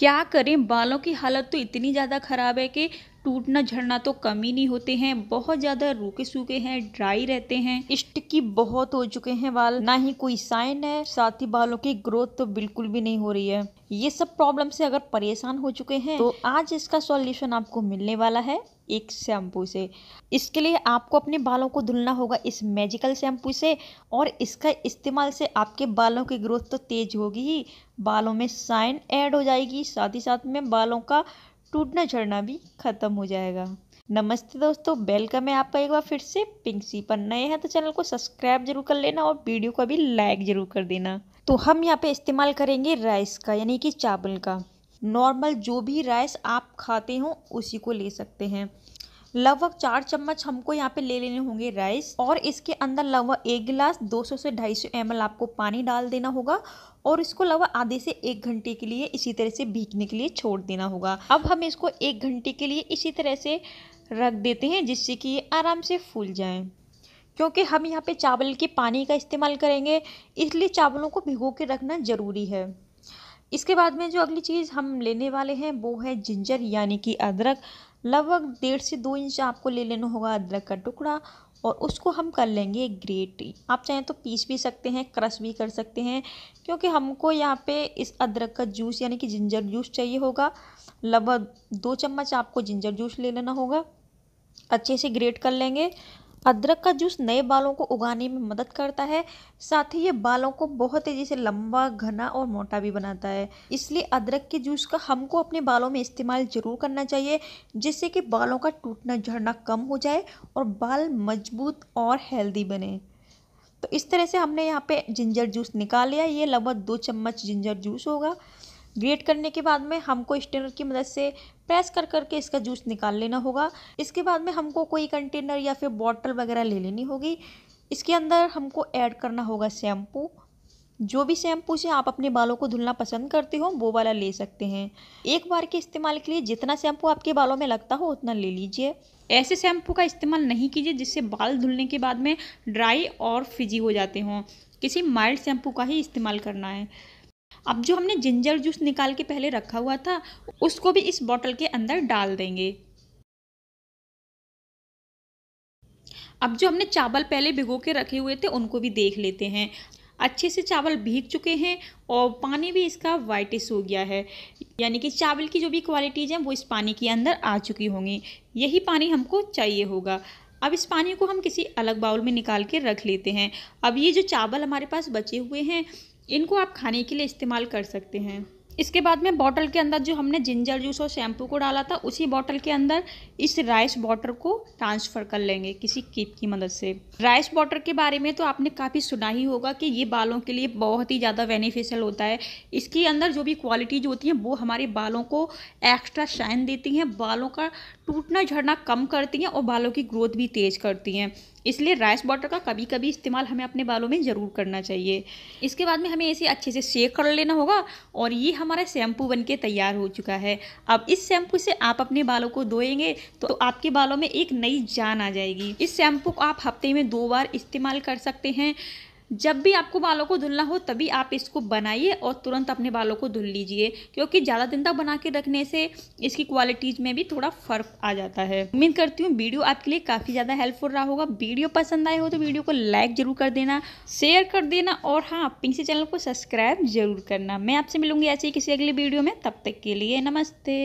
क्या करें बालों की हालत तो इतनी ज़्यादा ख़राब है कि टूटना झड़ना तो कम ही नहीं होते हैं बहुत ज़्यादा रूखे सूखे हैं ड्राई रहते हैं इष्ट की बहुत हो चुके हैं बाल ना ही कोई साइन है साथ ही बालों की ग्रोथ तो बिल्कुल भी नहीं हो रही है ये सब प्रॉब्लम से अगर परेशान हो चुके हैं तो आज इसका सॉल्यूशन आपको मिलने वाला है एक शैम्पू से इसके लिए आपको अपने बालों को धुलना होगा इस मैजिकल शैम्पू से और इसका इस्तेमाल से आपके बालों की ग्रोथ तो तेज होगी ही बालों में साइन ऐड हो जाएगी साथ ही साथ में बालों का टूटना झड़ना भी ख़त्म हो जाएगा नमस्ते दोस्तों वेलकम है आपका एक बार फिर से पिंकसी पर नए हैं तो चैनल को सब्सक्राइब जरूर कर लेना और वीडियो को भी लाइक ज़रूर कर देना तो हम यहाँ पे इस्तेमाल करेंगे राइस का यानी कि चावल का नॉर्मल जो भी राइस आप खाते हो उसी को ले सकते हैं लगभग चार चम्मच हमको यहाँ पे ले लेने होंगे राइस और इसके अंदर लगभग एक गिलास 200 से 250 सौ आपको पानी डाल देना होगा और इसको लगभग आधे से एक घंटे के लिए इसी तरह से भीगने के लिए छोड़ देना होगा अब हम इसको एक घंटे के लिए इसी तरह से रख देते हैं जिससे कि ये आराम से फूल जाए क्योंकि हम यहाँ पे चावल के पानी का इस्तेमाल करेंगे इसलिए चावलों को भिगो के रखना ज़रूरी है इसके बाद में जो अगली चीज़ हम लेने वाले हैं वो है जिंजर यानी कि अदरक लगभग डेढ़ से दो इंच आपको ले लेना होगा अदरक का टुकड़ा और उसको हम कर लेंगे ग्रेट आप चाहें तो पीस भी सकते हैं क्रश भी कर सकते हैं क्योंकि हमको यहाँ पे इस अदरक का जूस यानी कि जिंजर जूस चाहिए होगा लगभग दो चम्मच आपको जिंजर जूस ले लेना होगा अच्छे से ग्रेट कर लेंगे अदरक का जूस नए बालों को उगाने में मदद करता है साथ ही ये बालों को बहुत तेज़ी से लंबा घना और मोटा भी बनाता है इसलिए अदरक के जूस का हमको अपने बालों में इस्तेमाल ज़रूर करना चाहिए जिससे कि बालों का टूटना झड़ना कम हो जाए और बाल मजबूत और हेल्दी बने तो इस तरह से हमने यहाँ पे जिंजर जूस निकाल लिया ये लगभग दो चम्मच जिंजर जूस होगा ग्रेट करने के बाद में हमको स्टेनर की मदद से प्रेस कर करके इसका जूस निकाल लेना होगा इसके बाद में हमको कोई कंटेनर या फिर बॉटल वगैरह ले लेनी होगी इसके अंदर हमको ऐड करना होगा शैम्पू जो भी शैम्पू से आप अपने बालों को धुलना पसंद करते हो वो वाला ले सकते हैं एक बार के इस्तेमाल के लिए जितना शैम्पू आपके बालों में लगता हो उतना ले लीजिए ऐसे शैम्पू का इस्तेमाल नहीं कीजिए जिससे बाल धुलने के बाद में ड्राई और फिजी हो जाते हों किसी माइल्ड शैम्पू का ही इस्तेमाल करना है अब जो हमने जिंजर जूस निकाल के पहले रखा हुआ था उसको भी इस बॉटल के अंदर डाल देंगे अब जो हमने चावल पहले भिगो के रखे हुए थे उनको भी देख लेते हैं अच्छे से चावल भीग चुके हैं और पानी भी इसका वाइटिस हो गया है यानी कि चावल की जो भी क्वालिटीज़ हैं वो इस पानी के अंदर आ चुकी होंगी यही पानी हमको चाहिए होगा अब इस पानी को हम किसी अलग बाउल में निकाल के रख लेते हैं अब ये जो चावल हमारे पास बचे हुए हैं इनको आप खाने के लिए इस्तेमाल कर सकते हैं इसके बाद में बॉटल के अंदर जो हमने जिंजर जूस और शैम्पू को डाला था उसी बॉटल के अंदर इस राइस वाटर को ट्रांसफ़र कर लेंगे किसी कीप की मदद से राइस वाटर के बारे में तो आपने काफ़ी सुना ही होगा कि ये बालों के लिए बहुत ही ज़्यादा बेनिफिशियल होता है इसके अंदर जो भी क्वालिटीज होती हैं वो हमारे बालों को एक्स्ट्रा शाइन देती हैं बालों का टूटना झड़ना कम करती हैं और बालों की ग्रोथ भी तेज़ करती हैं इसलिए राइस वाटर का कभी कभी इस्तेमाल हमें अपने बालों में ज़रूर करना चाहिए इसके बाद में हमें इसे अच्छे से शेक कर लेना होगा और ये हमारा शैम्पू बन के तैयार हो चुका है अब इस शैम्पू से आप अपने बालों को धोएंगे तो आपके बालों में एक नई जान आ जाएगी इस शैम्पू को आप हफ्ते में दो बार इस्तेमाल कर सकते हैं जब भी आपको बालों को धुलना हो तभी आप इसको बनाइए और तुरंत अपने बालों को धुल लीजिए क्योंकि ज़्यादा दिन तक बना के रखने से इसकी क्वालिटीज़ में भी थोड़ा फ़र्क आ जाता है उम्मीद करती हूँ वीडियो आपके लिए काफ़ी ज़्यादा हेल्पफुल रहा होगा वीडियो पसंद आए हो तो वीडियो को लाइक ज़रूर कर देना शेयर कर देना और हाँ पिंक चैनल को सब्सक्राइब ज़रूर करना मैं आपसे मिलूंगी ऐसे ही किसी अगली वीडियो में तब तक के लिए नमस्ते